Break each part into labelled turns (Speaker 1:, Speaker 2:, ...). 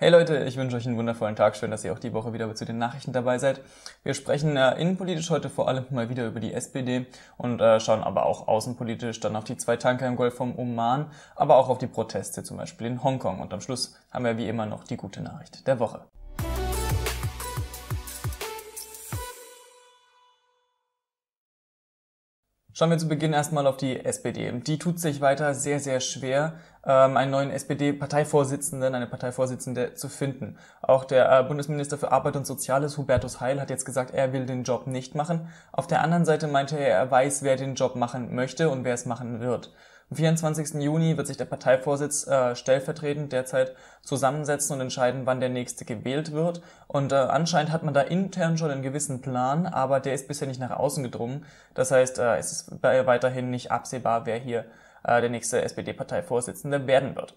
Speaker 1: Hey Leute, ich wünsche euch einen wundervollen Tag. Schön, dass ihr auch die Woche wieder zu den Nachrichten dabei seid. Wir sprechen äh, innenpolitisch heute vor allem mal wieder über die SPD und äh, schauen aber auch außenpolitisch dann auf die zwei Tanker im Golf vom Oman, aber auch auf die Proteste zum Beispiel in Hongkong. Und am Schluss haben wir wie immer noch die gute Nachricht der Woche. Schauen wir zu Beginn erstmal auf die SPD. Die tut sich weiter sehr, sehr schwer, ähm, einen neuen SPD-Parteivorsitzenden, eine Parteivorsitzende zu finden. Auch der äh, Bundesminister für Arbeit und Soziales, Hubertus Heil, hat jetzt gesagt, er will den Job nicht machen. Auf der anderen Seite meinte er, er weiß, wer den Job machen möchte und wer es machen wird. Am 24. Juni wird sich der Parteivorsitz äh, stellvertretend derzeit zusammensetzen und entscheiden, wann der nächste gewählt wird. Und äh, anscheinend hat man da intern schon einen gewissen Plan, aber der ist bisher nicht nach außen gedrungen. Das heißt, äh, es ist weiterhin nicht absehbar, wer hier äh, der nächste SPD-Parteivorsitzende werden wird.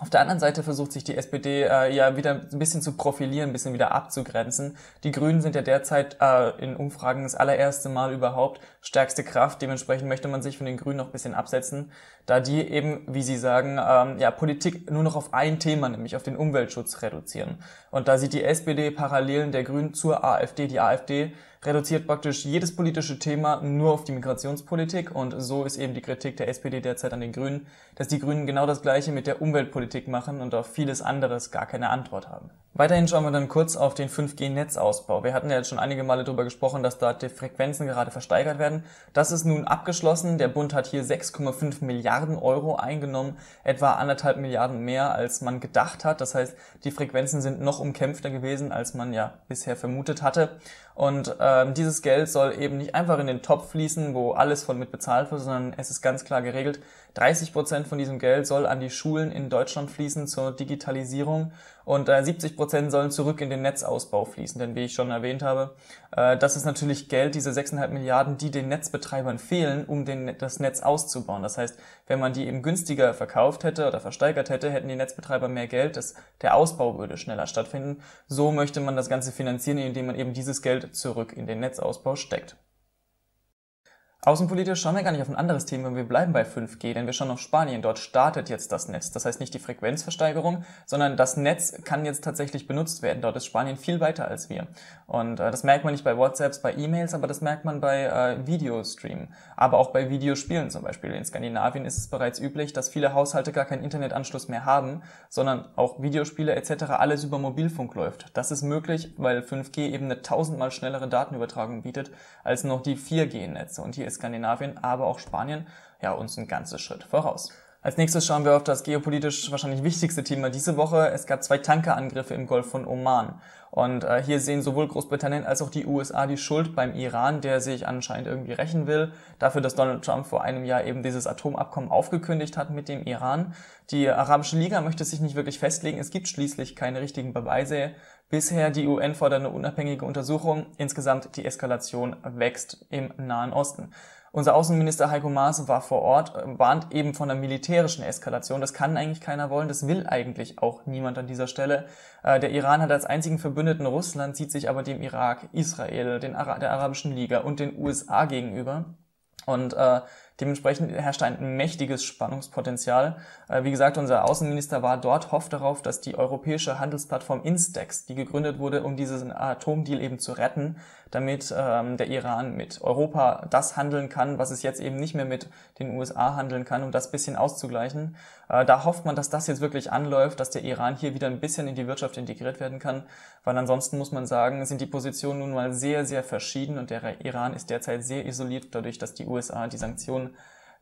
Speaker 1: Auf der anderen Seite versucht sich die SPD äh, ja wieder ein bisschen zu profilieren, ein bisschen wieder abzugrenzen. Die Grünen sind ja derzeit äh, in Umfragen das allererste Mal überhaupt stärkste Kraft. Dementsprechend möchte man sich von den Grünen noch ein bisschen absetzen, da die eben, wie sie sagen, ähm, ja Politik nur noch auf ein Thema, nämlich auf den Umweltschutz reduzieren. Und da sieht die SPD Parallelen der Grünen zur AfD. Die AfD reduziert praktisch jedes politische Thema nur auf die Migrationspolitik und so ist eben die Kritik der SPD derzeit an den Grünen, dass die Grünen genau das gleiche mit der Umweltpolitik machen und auf vieles anderes gar keine Antwort haben. Weiterhin schauen wir dann kurz auf den 5G-Netzausbau. Wir hatten ja jetzt schon einige Male darüber gesprochen, dass da die Frequenzen gerade versteigert werden. Das ist nun abgeschlossen. Der Bund hat hier 6,5 Milliarden Euro eingenommen, etwa anderthalb Milliarden mehr, als man gedacht hat. Das heißt, die Frequenzen sind noch umkämpfter gewesen, als man ja bisher vermutet hatte. Und äh, ähm, dieses Geld soll eben nicht einfach in den Topf fließen, wo alles von mit bezahlt wird, sondern es ist ganz klar geregelt, 30 Prozent von diesem Geld soll an die Schulen in Deutschland fließen zur Digitalisierung und äh, 70 Prozent sollen zurück in den Netzausbau fließen. Denn wie ich schon erwähnt habe, äh, das ist natürlich Geld, diese 6,5 Milliarden, die den Netzbetreibern fehlen, um den, das Netz auszubauen. Das heißt, wenn man die eben günstiger verkauft hätte oder versteigert hätte, hätten die Netzbetreiber mehr Geld, das, der Ausbau würde schneller stattfinden. So möchte man das Ganze finanzieren, indem man eben dieses Geld zurück in den Netzausbau steckt. Außenpolitisch schauen wir gar nicht auf ein anderes Thema, wir bleiben bei 5G, denn wir schauen auf Spanien. Dort startet jetzt das Netz. Das heißt nicht die Frequenzversteigerung, sondern das Netz kann jetzt tatsächlich benutzt werden. Dort ist Spanien viel weiter als wir. Und äh, das merkt man nicht bei WhatsApps, bei E-Mails, aber das merkt man bei äh, Videostreamen, aber auch bei Videospielen zum Beispiel. In Skandinavien ist es bereits üblich, dass viele Haushalte gar keinen Internetanschluss mehr haben, sondern auch Videospiele etc. alles über Mobilfunk läuft. Das ist möglich, weil 5G eben eine tausendmal schnellere Datenübertragung bietet als noch die 4G-Netze. Und hier Skandinavien, aber auch Spanien, ja, uns ein ganzes Schritt voraus. Als nächstes schauen wir auf das geopolitisch wahrscheinlich wichtigste Thema diese Woche. Es gab zwei Tankerangriffe im Golf von Oman. Und äh, hier sehen sowohl Großbritannien als auch die USA die Schuld beim Iran, der sich anscheinend irgendwie rächen will, dafür, dass Donald Trump vor einem Jahr eben dieses Atomabkommen aufgekündigt hat mit dem Iran. Die Arabische Liga möchte sich nicht wirklich festlegen. Es gibt schließlich keine richtigen Beweise Bisher die UN fordert eine unabhängige Untersuchung. Insgesamt die Eskalation wächst im Nahen Osten. Unser Außenminister Heiko Maas war vor Ort, warnt eben von einer militärischen Eskalation. Das kann eigentlich keiner wollen, das will eigentlich auch niemand an dieser Stelle. Äh, der Iran hat als einzigen Verbündeten Russland, sieht sich aber dem Irak, Israel, den Ara der Arabischen Liga und den USA gegenüber. Und äh, Dementsprechend herrscht ein mächtiges Spannungspotenzial. Äh, wie gesagt, unser Außenminister war dort, hofft darauf, dass die europäische Handelsplattform Instex, die gegründet wurde, um diesen Atomdeal eben zu retten, damit ähm, der Iran mit Europa das handeln kann, was es jetzt eben nicht mehr mit den USA handeln kann, um das bisschen auszugleichen. Äh, da hofft man, dass das jetzt wirklich anläuft, dass der Iran hier wieder ein bisschen in die Wirtschaft integriert werden kann, weil ansonsten muss man sagen, sind die Positionen nun mal sehr, sehr verschieden und der Iran ist derzeit sehr isoliert dadurch, dass die USA die Sanktionen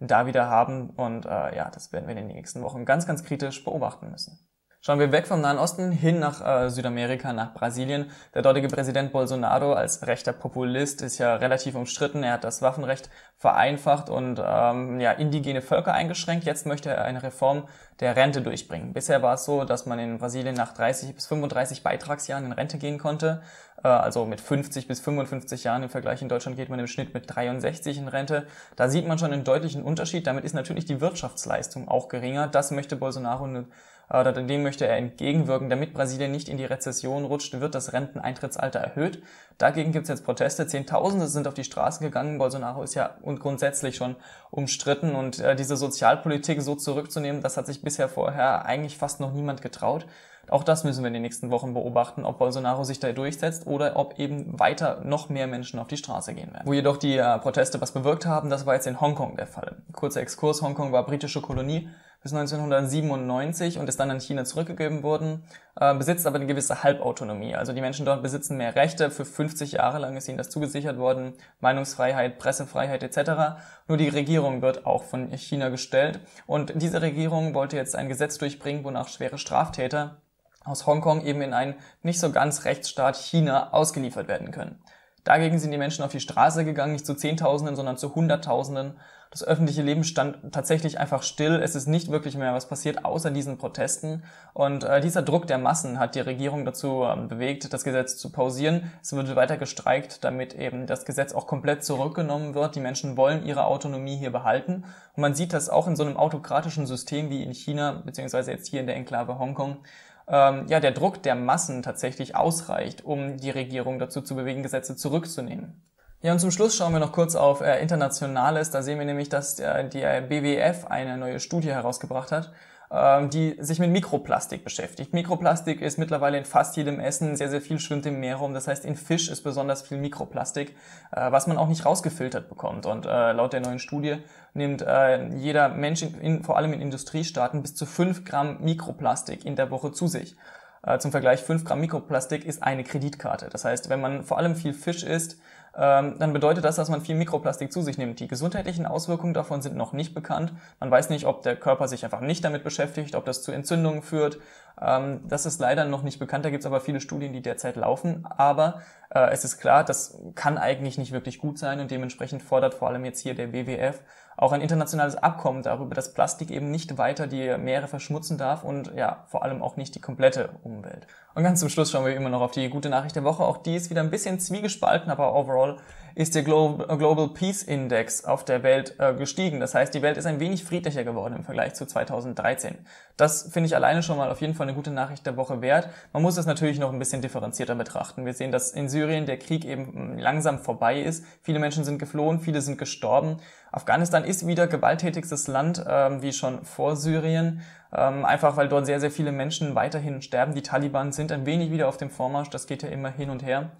Speaker 1: da wieder haben. Und äh, ja, das werden wir in den nächsten Wochen ganz, ganz kritisch beobachten müssen. Schauen wir weg vom Nahen Osten hin nach äh, Südamerika, nach Brasilien. Der dortige Präsident Bolsonaro als rechter Populist ist ja relativ umstritten. Er hat das Waffenrecht vereinfacht und ähm, ja, indigene Völker eingeschränkt. Jetzt möchte er eine Reform der Rente durchbringen. Bisher war es so, dass man in Brasilien nach 30 bis 35 Beitragsjahren in Rente gehen konnte. Äh, also mit 50 bis 55 Jahren im Vergleich in Deutschland geht man im Schnitt mit 63 in Rente. Da sieht man schon einen deutlichen Unterschied. Damit ist natürlich die Wirtschaftsleistung auch geringer. Das möchte Bolsonaro oder dem möchte er entgegenwirken, damit Brasilien nicht in die Rezession rutscht, wird das Renteneintrittsalter erhöht. Dagegen gibt es jetzt Proteste, Zehntausende sind auf die Straßen gegangen, Bolsonaro ist ja und grundsätzlich schon umstritten und äh, diese Sozialpolitik so zurückzunehmen, das hat sich bisher vorher eigentlich fast noch niemand getraut. Auch das müssen wir in den nächsten Wochen beobachten, ob Bolsonaro sich da durchsetzt oder ob eben weiter noch mehr Menschen auf die Straße gehen werden. Wo jedoch die äh, Proteste was bewirkt haben, das war jetzt in Hongkong der Fall. Kurzer Exkurs, Hongkong war britische Kolonie, bis 1997 und ist dann an China zurückgegeben worden, äh, besitzt aber eine gewisse Halbautonomie. Also die Menschen dort besitzen mehr Rechte. Für 50 Jahre lang ist ihnen das zugesichert worden. Meinungsfreiheit, Pressefreiheit etc. Nur die Regierung wird auch von China gestellt. Und diese Regierung wollte jetzt ein Gesetz durchbringen, wonach schwere Straftäter aus Hongkong eben in einen nicht so ganz Rechtsstaat China ausgeliefert werden können. Dagegen sind die Menschen auf die Straße gegangen, nicht zu Zehntausenden, sondern zu Hunderttausenden das öffentliche Leben stand tatsächlich einfach still. Es ist nicht wirklich mehr was passiert, außer diesen Protesten. Und äh, dieser Druck der Massen hat die Regierung dazu ähm, bewegt, das Gesetz zu pausieren. Es wird weiter gestreikt, damit eben das Gesetz auch komplett zurückgenommen wird. Die Menschen wollen ihre Autonomie hier behalten. Und man sieht das auch in so einem autokratischen System wie in China, beziehungsweise jetzt hier in der Enklave Hongkong, ähm, ja, der Druck der Massen tatsächlich ausreicht, um die Regierung dazu zu bewegen, Gesetze zurückzunehmen. Ja, und zum Schluss schauen wir noch kurz auf äh, Internationales. Da sehen wir nämlich, dass äh, die BWF eine neue Studie herausgebracht hat, ähm, die sich mit Mikroplastik beschäftigt. Mikroplastik ist mittlerweile in fast jedem Essen, sehr, sehr viel schwimmt im Meer rum. Das heißt, in Fisch ist besonders viel Mikroplastik, äh, was man auch nicht rausgefiltert bekommt. Und äh, laut der neuen Studie nimmt äh, jeder Mensch, in, in, vor allem in Industriestaaten, bis zu 5 Gramm Mikroplastik in der Woche zu sich. Äh, zum Vergleich, 5 Gramm Mikroplastik ist eine Kreditkarte. Das heißt, wenn man vor allem viel Fisch isst, ähm, dann bedeutet das, dass man viel Mikroplastik zu sich nimmt. Die gesundheitlichen Auswirkungen davon sind noch nicht bekannt. Man weiß nicht, ob der Körper sich einfach nicht damit beschäftigt, ob das zu Entzündungen führt. Ähm, das ist leider noch nicht bekannt. Da gibt es aber viele Studien, die derzeit laufen. Aber äh, es ist klar, das kann eigentlich nicht wirklich gut sein und dementsprechend fordert vor allem jetzt hier der WWF auch ein internationales Abkommen darüber, dass Plastik eben nicht weiter die Meere verschmutzen darf und ja, vor allem auch nicht die komplette Umwelt. Und ganz zum Schluss schauen wir immer noch auf die gute Nachricht der Woche. Auch die ist wieder ein bisschen zwiegespalten, aber overall ist der äh, Global Peace Index auf der Welt äh, gestiegen. Das heißt, die Welt ist ein wenig friedlicher geworden im Vergleich zu 2013. Das finde ich alleine schon mal auf jeden Fall eine gute Nachricht der Woche wert. Man muss es natürlich noch ein bisschen differenzierter betrachten. Wir sehen, dass in Syrien der Krieg eben langsam vorbei ist. Viele Menschen sind geflohen, viele sind gestorben. Afghanistan ist wieder gewalttätigstes Land, ähm, wie schon vor Syrien, ähm, einfach weil dort sehr, sehr viele Menschen weiterhin sterben. Die Taliban sind ein wenig wieder auf dem Vormarsch, das geht ja immer hin und her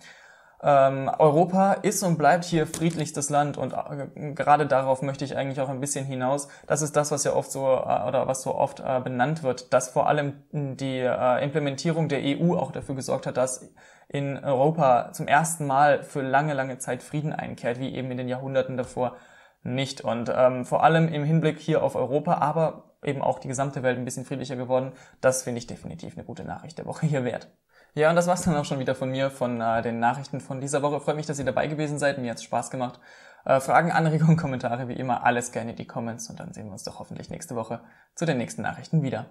Speaker 1: ähm, Europa ist und bleibt hier friedlichstes Land und äh, gerade darauf möchte ich eigentlich auch ein bisschen hinaus. Das ist das, was ja oft so äh, oder was so oft äh, benannt wird, dass vor allem die äh, Implementierung der EU auch dafür gesorgt hat, dass in Europa zum ersten Mal für lange, lange Zeit Frieden einkehrt, wie eben in den Jahrhunderten davor nicht. Und ähm, vor allem im Hinblick hier auf Europa, aber eben auch die gesamte Welt ein bisschen friedlicher geworden, das finde ich definitiv eine gute Nachricht der Woche hier wert. Ja, und das war's dann auch schon wieder von mir, von äh, den Nachrichten von dieser Woche. Freut mich, dass ihr dabei gewesen seid. Mir hat's Spaß gemacht. Äh, Fragen, Anregungen, Kommentare, wie immer, alles gerne in die Comments. Und dann sehen wir uns doch hoffentlich nächste Woche zu den nächsten Nachrichten wieder.